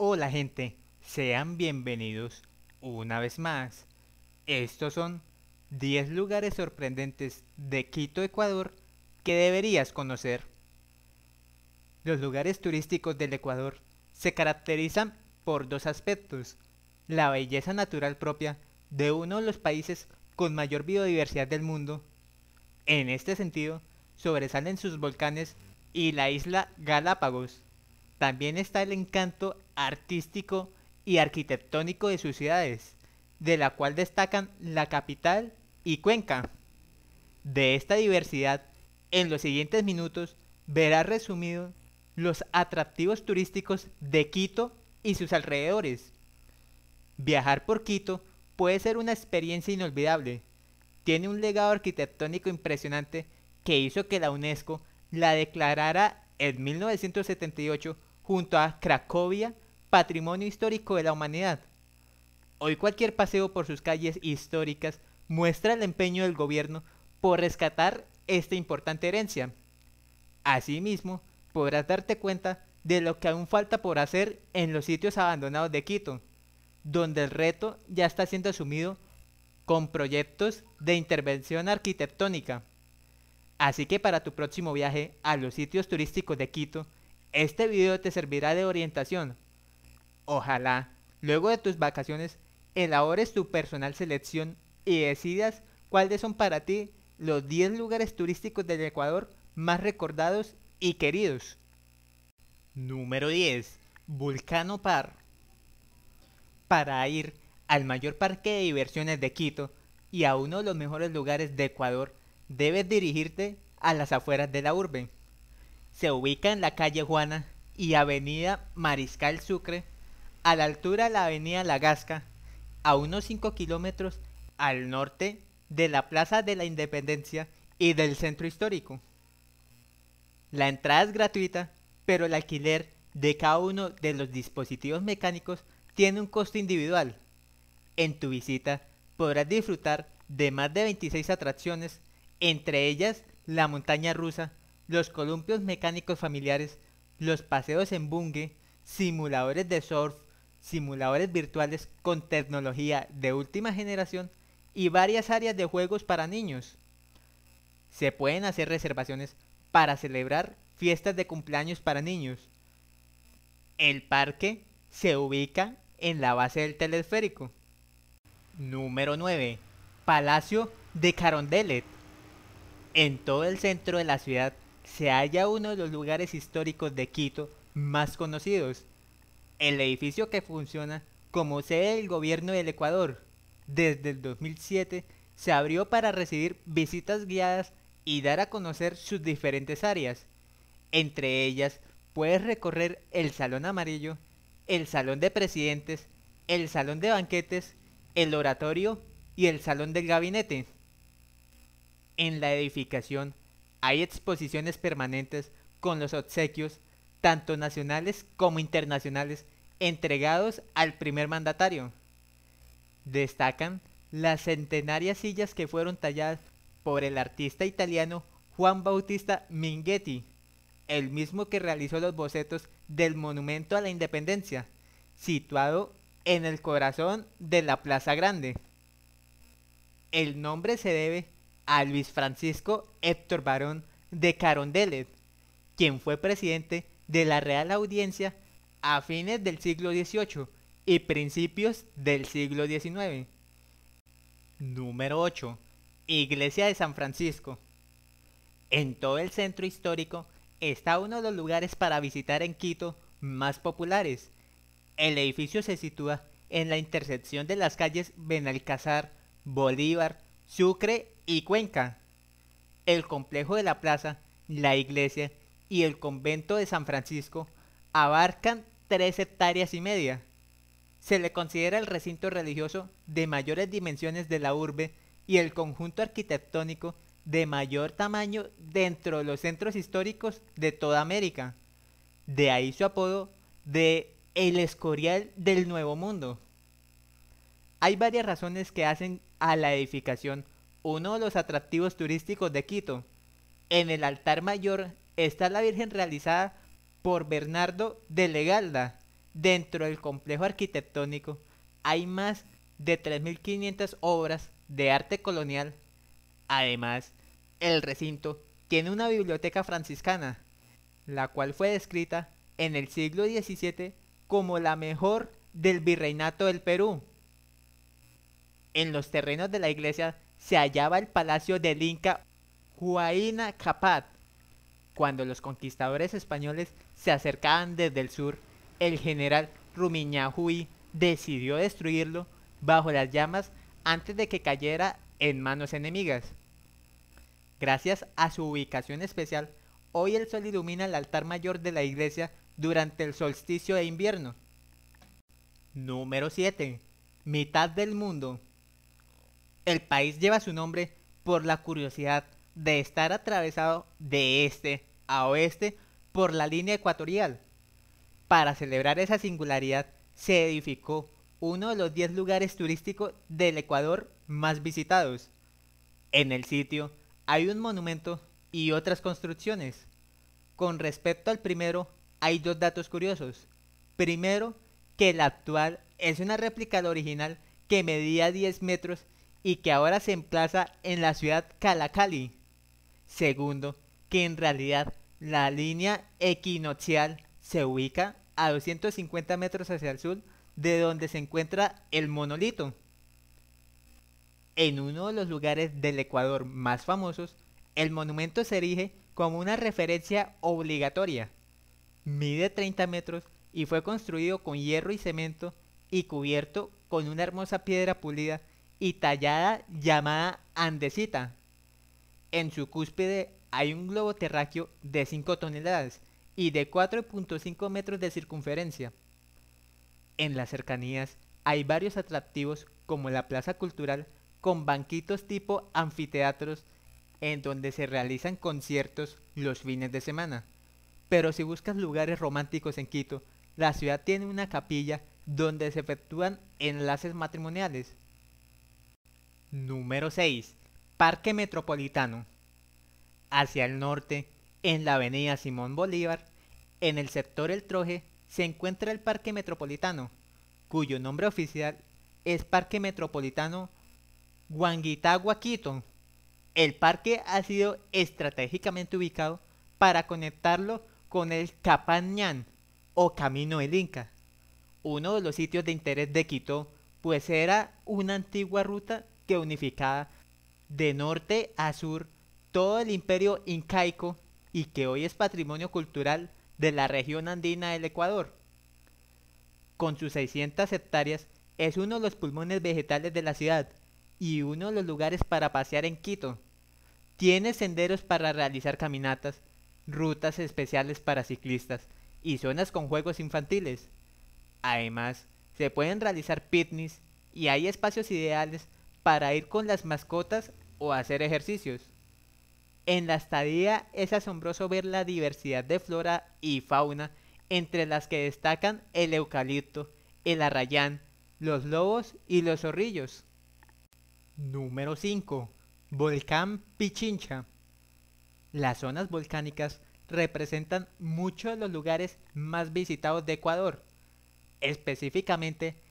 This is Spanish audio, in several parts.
Hola gente, sean bienvenidos una vez más. Estos son 10 lugares sorprendentes de Quito, Ecuador, que deberías conocer. Los lugares turísticos del Ecuador se caracterizan por dos aspectos. La belleza natural propia de uno de los países con mayor biodiversidad del mundo. En este sentido, sobresalen sus volcanes y la isla Galápagos también está el encanto artístico y arquitectónico de sus ciudades, de la cual destacan la capital y Cuenca. De esta diversidad, en los siguientes minutos verás resumido los atractivos turísticos de Quito y sus alrededores. Viajar por Quito puede ser una experiencia inolvidable. Tiene un legado arquitectónico impresionante que hizo que la UNESCO la declarara en 1978 junto a Cracovia, Patrimonio Histórico de la Humanidad. Hoy cualquier paseo por sus calles históricas muestra el empeño del gobierno por rescatar esta importante herencia. Asimismo, podrás darte cuenta de lo que aún falta por hacer en los sitios abandonados de Quito, donde el reto ya está siendo asumido con proyectos de intervención arquitectónica. Así que para tu próximo viaje a los sitios turísticos de Quito, este video te servirá de orientación. Ojalá, luego de tus vacaciones, elabores tu personal selección y decidas cuáles son para ti los 10 lugares turísticos del Ecuador más recordados y queridos. Número 10. Vulcano Par. Para ir al mayor parque de diversiones de Quito y a uno de los mejores lugares de Ecuador, debes dirigirte a las afueras de la urbe se ubica en la calle Juana y avenida Mariscal Sucre, a la altura de la avenida Lagasca, a unos 5 kilómetros al norte de la Plaza de la Independencia y del centro histórico. La entrada es gratuita, pero el alquiler de cada uno de los dispositivos mecánicos tiene un costo individual. En tu visita podrás disfrutar de más de 26 atracciones, entre ellas la montaña rusa, los columpios mecánicos familiares, los paseos en bungue, simuladores de surf, simuladores virtuales con tecnología de última generación y varias áreas de juegos para niños. Se pueden hacer reservaciones para celebrar fiestas de cumpleaños para niños. El parque se ubica en la base del telesférico. Número 9. Palacio de Carondelet. En todo el centro de la ciudad se halla uno de los lugares históricos de Quito más conocidos, el edificio que funciona como sede del gobierno del Ecuador. Desde el 2007 se abrió para recibir visitas guiadas y dar a conocer sus diferentes áreas. Entre ellas puedes recorrer el Salón Amarillo, el Salón de Presidentes, el Salón de Banquetes, el Oratorio y el Salón del Gabinete. En la edificación hay exposiciones permanentes con los obsequios, tanto nacionales como internacionales, entregados al primer mandatario. Destacan las centenarias sillas que fueron talladas por el artista italiano Juan Bautista Minghetti, el mismo que realizó los bocetos del Monumento a la Independencia, situado en el corazón de la Plaza Grande. El nombre se debe a Luis Francisco Héctor Barón de Carondelet, quien fue presidente de la Real Audiencia a fines del siglo XVIII y principios del siglo XIX. Número 8. Iglesia de San Francisco. En todo el centro histórico está uno de los lugares para visitar en Quito más populares. El edificio se sitúa en la intersección de las calles Benalcázar, Bolívar, Sucre y Cuenca, el complejo de la plaza, la iglesia y el convento de San Francisco abarcan tres hectáreas y media. Se le considera el recinto religioso de mayores dimensiones de la urbe y el conjunto arquitectónico de mayor tamaño dentro de los centros históricos de toda América. De ahí su apodo de el escorial del Nuevo Mundo. Hay varias razones que hacen a la edificación uno de los atractivos turísticos de Quito. En el altar mayor está la Virgen realizada por Bernardo de Legalda. Dentro del complejo arquitectónico hay más de 3.500 obras de arte colonial. Además, el recinto tiene una biblioteca franciscana, la cual fue descrita en el siglo XVII como la mejor del virreinato del Perú. En los terrenos de la iglesia se hallaba el palacio del Inca Huayna Capat, Cuando los conquistadores españoles se acercaban desde el sur, el general Rumiñahui decidió destruirlo bajo las llamas antes de que cayera en manos enemigas. Gracias a su ubicación especial, hoy el sol ilumina el altar mayor de la iglesia durante el solsticio de invierno. Número 7. Mitad del mundo. El país lleva su nombre por la curiosidad de estar atravesado de este a oeste por la línea ecuatorial. Para celebrar esa singularidad se edificó uno de los 10 lugares turísticos del Ecuador más visitados. En el sitio hay un monumento y otras construcciones. Con respecto al primero, hay dos datos curiosos. Primero, que el actual es una réplica del original que medía 10 metros y que ahora se emplaza en la ciudad Calacali. Segundo, que en realidad la línea equinoccial se ubica a 250 metros hacia el sur de donde se encuentra el monolito. En uno de los lugares del Ecuador más famosos, el monumento se erige como una referencia obligatoria. Mide 30 metros y fue construido con hierro y cemento y cubierto con una hermosa piedra pulida y tallada llamada andesita. En su cúspide hay un globo terráqueo de 5 toneladas y de 4.5 metros de circunferencia. En las cercanías hay varios atractivos como la plaza cultural con banquitos tipo anfiteatros en donde se realizan conciertos los fines de semana. Pero si buscas lugares románticos en Quito, la ciudad tiene una capilla donde se efectúan enlaces matrimoniales. Número 6. Parque Metropolitano. Hacia el norte, en la avenida Simón Bolívar, en el sector El Troje, se encuentra el Parque Metropolitano, cuyo nombre oficial es Parque Metropolitano Huanguitagua Quito. El parque ha sido estratégicamente ubicado para conectarlo con el Capañán o Camino del Inca, uno de los sitios de interés de Quito, pues era una antigua ruta que unificaba de norte a sur todo el imperio incaico y que hoy es patrimonio cultural de la región andina del Ecuador. Con sus 600 hectáreas, es uno de los pulmones vegetales de la ciudad y uno de los lugares para pasear en Quito. Tiene senderos para realizar caminatas, rutas especiales para ciclistas y zonas con juegos infantiles. Además, se pueden realizar picnics y hay espacios ideales para ir con las mascotas o hacer ejercicios. En la estadía es asombroso ver la diversidad de flora y fauna, entre las que destacan el eucalipto, el arrayán, los lobos y los zorrillos. Número 5. Volcán Pichincha. Las zonas volcánicas representan muchos de los lugares más visitados de Ecuador. Específicamente,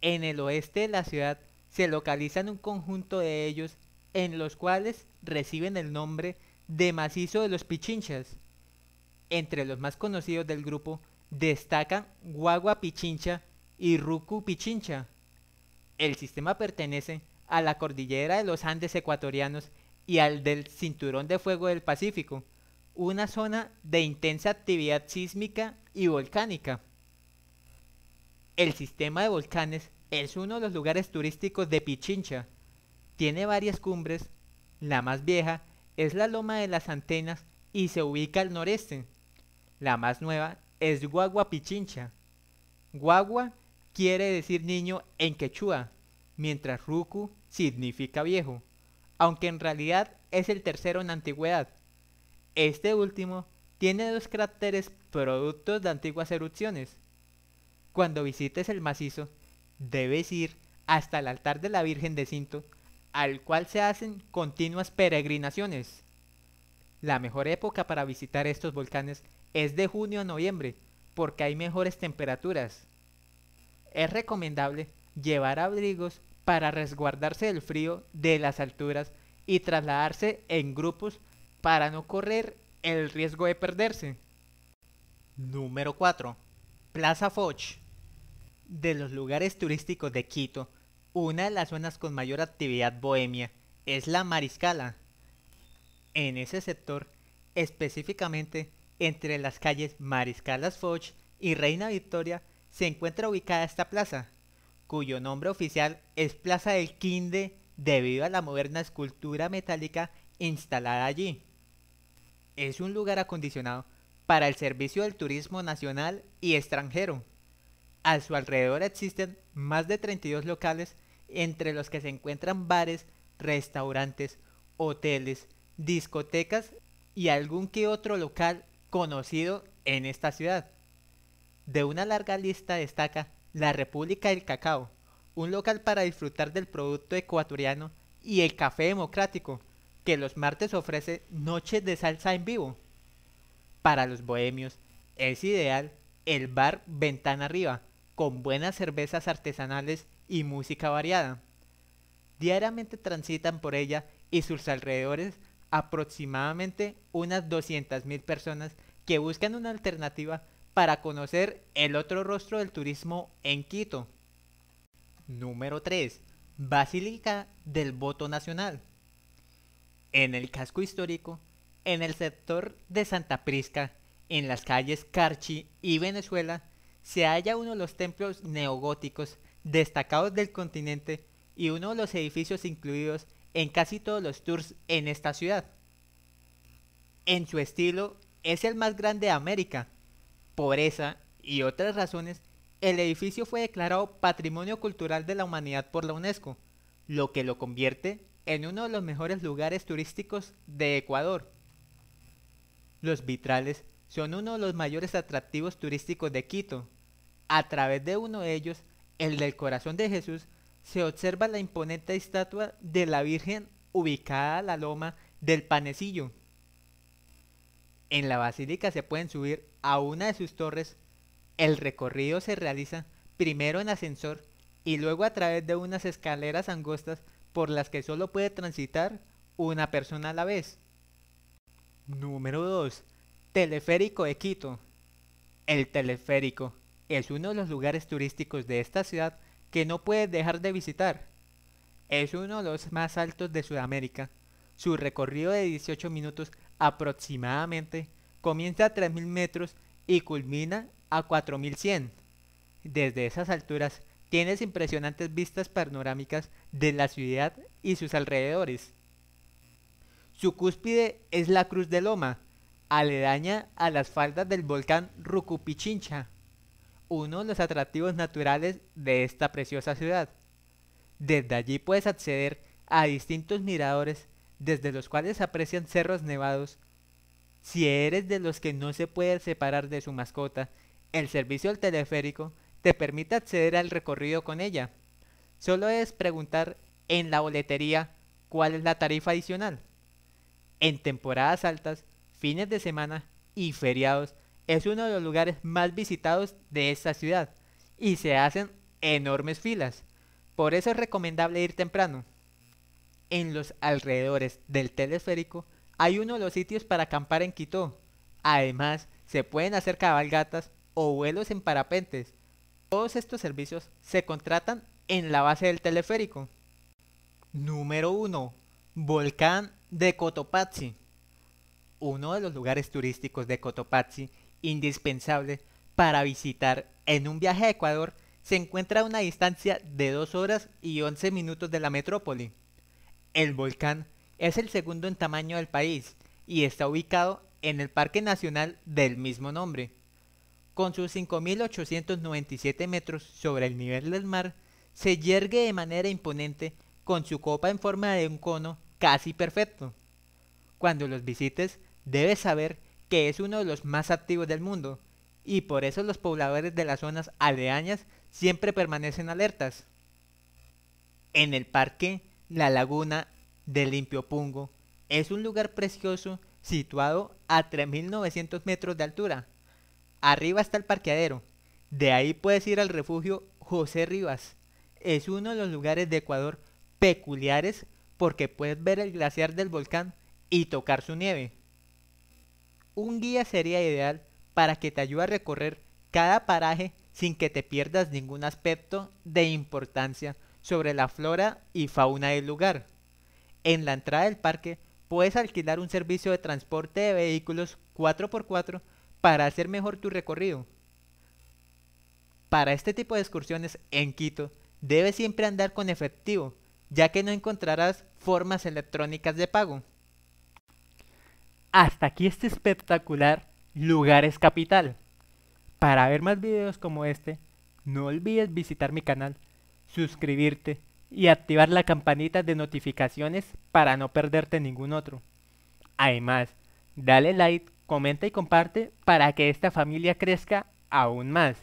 en el oeste de la ciudad se localizan un conjunto de ellos en los cuales reciben el nombre de macizo de los Pichinchas. Entre los más conocidos del grupo destacan Guagua Pichincha y Rucu Pichincha. El sistema pertenece a la cordillera de los Andes ecuatorianos y al del Cinturón de Fuego del Pacífico, una zona de intensa actividad sísmica y volcánica. El sistema de volcanes es uno de los lugares turísticos de Pichincha. Tiene varias cumbres. La más vieja es la Loma de las Antenas y se ubica al noreste. La más nueva es Guagua Pichincha. Guagua quiere decir niño en quechua, mientras Ruku significa viejo, aunque en realidad es el tercero en antigüedad. Este último tiene dos cráteres productos de antiguas erupciones. Cuando visites el macizo, debes ir hasta el altar de la Virgen de Cinto, al cual se hacen continuas peregrinaciones. La mejor época para visitar estos volcanes es de junio a noviembre, porque hay mejores temperaturas. Es recomendable llevar abrigos para resguardarse del frío de las alturas y trasladarse en grupos para no correr el riesgo de perderse. Número 4. Plaza Foch. De los lugares turísticos de Quito, una de las zonas con mayor actividad bohemia es la Mariscala. En ese sector, específicamente entre las calles Mariscalas Foch y Reina Victoria, se encuentra ubicada esta plaza, cuyo nombre oficial es Plaza del Quinde debido a la moderna escultura metálica instalada allí. Es un lugar acondicionado para el servicio del turismo nacional y extranjero. A su alrededor existen más de 32 locales entre los que se encuentran bares, restaurantes, hoteles, discotecas y algún que otro local conocido en esta ciudad. De una larga lista destaca la República del Cacao, un local para disfrutar del producto ecuatoriano y el Café Democrático, que los martes ofrece noches de salsa en vivo. Para los bohemios es ideal el bar Ventana Arriba, con buenas cervezas artesanales y música variada. Diariamente transitan por ella y sus alrededores aproximadamente unas 200.000 personas que buscan una alternativa para conocer el otro rostro del turismo en Quito. Número 3. Basílica del Voto Nacional. En el casco histórico, en el sector de Santa Prisca, en las calles Carchi y Venezuela, se halla uno de los templos neogóticos destacados del continente y uno de los edificios incluidos en casi todos los tours en esta ciudad. En su estilo es el más grande de América. Por esa y otras razones, el edificio fue declarado Patrimonio Cultural de la Humanidad por la UNESCO, lo que lo convierte en uno de los mejores lugares turísticos de Ecuador. Los vitrales son uno de los mayores atractivos turísticos de Quito, a través de uno de ellos, el del corazón de Jesús, se observa la imponente estatua de la Virgen ubicada a la loma del Panecillo. En la basílica se pueden subir a una de sus torres. El recorrido se realiza primero en ascensor y luego a través de unas escaleras angostas por las que solo puede transitar una persona a la vez. Número 2. Teleférico de Quito. El teleférico es uno de los lugares turísticos de esta ciudad que no puedes dejar de visitar. Es uno de los más altos de Sudamérica. Su recorrido de 18 minutos aproximadamente comienza a 3.000 metros y culmina a 4.100. Desde esas alturas tienes impresionantes vistas panorámicas de la ciudad y sus alrededores. Su cúspide es la Cruz de Loma, aledaña a las faldas del volcán Rucupichincha uno de los atractivos naturales de esta preciosa ciudad. Desde allí puedes acceder a distintos miradores desde los cuales aprecian cerros nevados. Si eres de los que no se puede separar de su mascota, el servicio del teleférico te permite acceder al recorrido con ella. Solo es preguntar en la boletería cuál es la tarifa adicional. En temporadas altas, fines de semana y feriados es uno de los lugares más visitados de esta ciudad y se hacen enormes filas. Por eso es recomendable ir temprano. En los alrededores del teleférico hay uno de los sitios para acampar en Quito. Además, se pueden hacer cabalgatas o vuelos en parapentes. Todos estos servicios se contratan en la base del teleférico. Número 1. Volcán de Cotopaxi. Uno de los lugares turísticos de Cotopaxi indispensable para visitar en un viaje a Ecuador se encuentra a una distancia de 2 horas y 11 minutos de la metrópoli. El volcán es el segundo en tamaño del país y está ubicado en el Parque Nacional del mismo nombre. Con sus 5.897 metros sobre el nivel del mar, se yergue de manera imponente con su copa en forma de un cono casi perfecto. Cuando los visites, debes saber que es uno de los más activos del mundo, y por eso los pobladores de las zonas aldeañas siempre permanecen alertas. En el parque, la laguna de Limpiopungo es un lugar precioso situado a 3.900 metros de altura. Arriba está el parqueadero. De ahí puedes ir al refugio José Rivas. Es uno de los lugares de Ecuador peculiares porque puedes ver el glaciar del volcán y tocar su nieve un guía sería ideal para que te ayude a recorrer cada paraje sin que te pierdas ningún aspecto de importancia sobre la flora y fauna del lugar. En la entrada del parque puedes alquilar un servicio de transporte de vehículos 4x4 para hacer mejor tu recorrido. Para este tipo de excursiones en Quito, debes siempre andar con efectivo, ya que no encontrarás formas electrónicas de pago. Hasta aquí este espectacular Lugares Capital. Para ver más videos como este, no olvides visitar mi canal, suscribirte y activar la campanita de notificaciones para no perderte ningún otro. Además, dale like, comenta y comparte para que esta familia crezca aún más.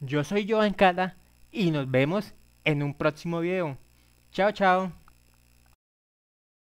Yo soy Joan Encada y nos vemos en un próximo video. Chao, chao.